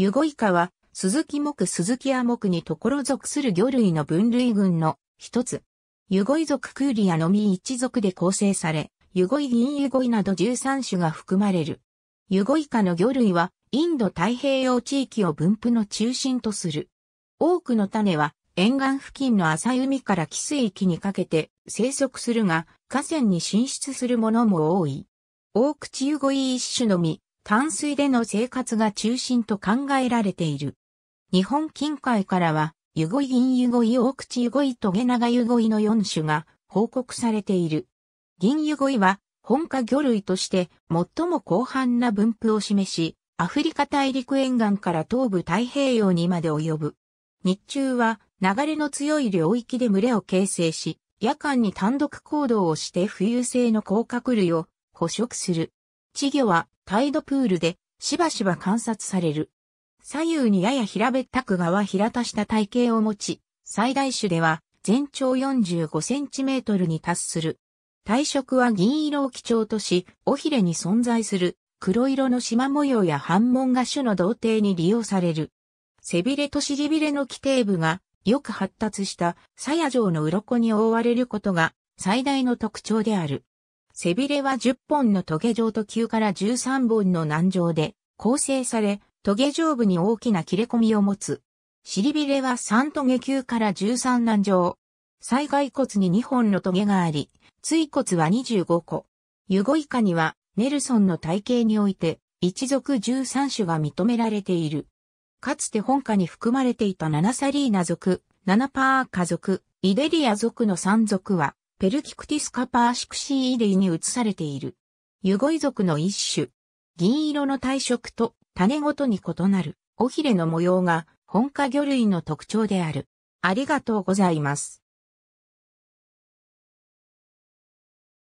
ユゴイカは、鈴木木鈴木亜木にところ属する魚類の分類群の一つ。ユゴイ族クーリアのみ一族で構成され、ユゴイ銀ユゴイなど13種が含まれる。ユゴイカの魚類は、インド太平洋地域を分布の中心とする。多くの種は、沿岸付近の浅い海から寄水域にかけて生息するが、河川に進出するものも多い。大口ユゴイ一種のみ、淡水での生活が中心と考えられている。日本近海からは、湯ごい銀湯ごい大口湯ゴイ、トゲ長湯ゴイの4種が報告されている。銀湯ゴイは、本家魚類として最も広範な分布を示し、アフリカ大陸沿岸から東部太平洋にまで及ぶ。日中は流れの強い領域で群れを形成し、夜間に単独行動をして浮遊性の甲殻類を捕食する。稚魚はタイドプールでしばしば観察される。左右にやや平べったく側平たした体型を持ち、最大種では全長45センチメートルに達する。体色は銀色を基調とし、尾ひれに存在する黒色の縞模様や斑紋が種の童貞に利用される。背びれと尻びれの基底部がよく発達した鞘状の鱗に覆われることが最大の特徴である。背びれは10本のトゲ状と9から13本の軟状で構成され、トゲ上部に大きな切れ込みを持つ。尻びれは3トゲ9から13軟状。最外骨に2本のトゲがあり、椎骨は25個。ユゴイカには、ネルソンの体系において、一族13種が認められている。かつて本家に含まれていたナナサリーナ族、ナナパーカ族、イデリア族の3族は、ペルキクティスカパーシクシー類に移されている。ユゴイ族の一種。銀色の体色と種ごとに異なる尾ひれの模様が本家魚類の特徴である。ありがとうございます。